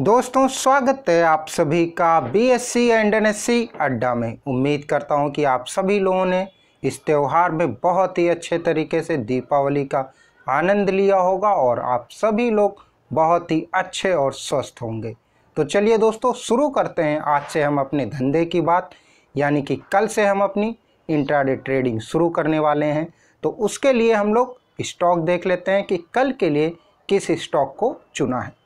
दोस्तों स्वागत है आप सभी का B S C and N S C अड्डा में उम्मीद करता हूं कि आप सभी लोगों ने इस त्यौहार में बहुत ही अच्छे तरीके से दीपावली का आनंद लिया होगा और आप सभी लोग बहुत ही अच्छे और स्वस्थ होंगे तो चलिए दोस्तों शुरू करते हैं आज से हम अपने धंधे की बात यानी कि कल से हम अपनी इंट्राडे ट्रेडिंग शुरू करने वाले हैं तो उसके लिए हम लोग स्टॉक देख लेते हैं कि कल के लिए किस स्टॉक को चुना है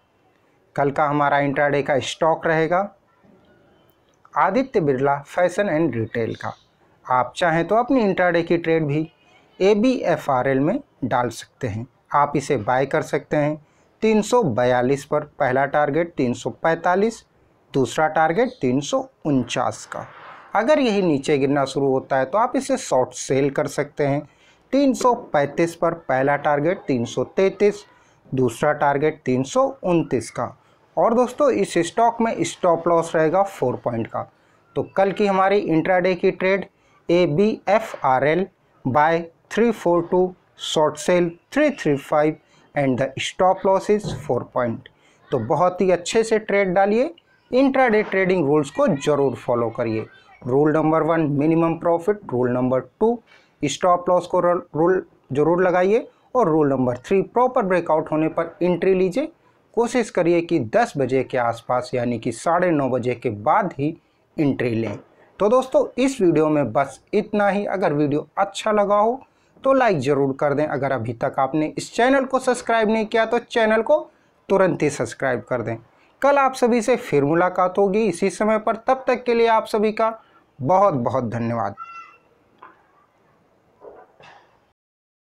कल का हमारा इंट्राडे का स्टॉक रहेगा Aditya Birla fashion and retail का आप चाहें तो अपनी इंट्राडे की ट्रेड भी A B F R L में डाल सकते हैं आप इसे बाय कर सकते हैं 342 पर पहला टारगेट 345 दूसरा टारगेट तीन का अगर यही नीचे गिरना शुरू होता है तो आप इसे शॉर्ट सेल कर सकते हैं 335 पर पहला टारगेट 333 दूसरा टारगेट तीन का और दोस्तों इस स्टॉक में स्टॉप लॉस रहेगा फोर पॉइंट का तो कल की हमारी इंट्राडे की trade A B F R L buy three four two short sell three three five and the stop loss is four point तो बहुत ही अच्छे से ट्रेड डालिए इंट्राडे ट्रेडिंग रूल्स को ज़रूर फॉलो करिए rule number one minimum profit rule number two stop loss को rule ज़रूर लगाइए और rule number three proper breakout होने पर एंट्री लीजिए कोशिश करिए कि 10 बजे के आसपास यानी कि साढ़े नौ बजे के बाद ही एंट्री लें तो दोस्तों इस वीडियो में बस इतना ही अगर वीडियो अच्छा लगा हो तो लाइक ज़रूर कर दें अगर अभी तक आपने इस चैनल को सब्सक्राइब नहीं किया तो चैनल को तुरंत ही सब्सक्राइब कर दें कल आप सभी से फिर मुलाकात होगी इसी समय पर तब तक के लिए आप सभी का बहुत बहुत धन्यवाद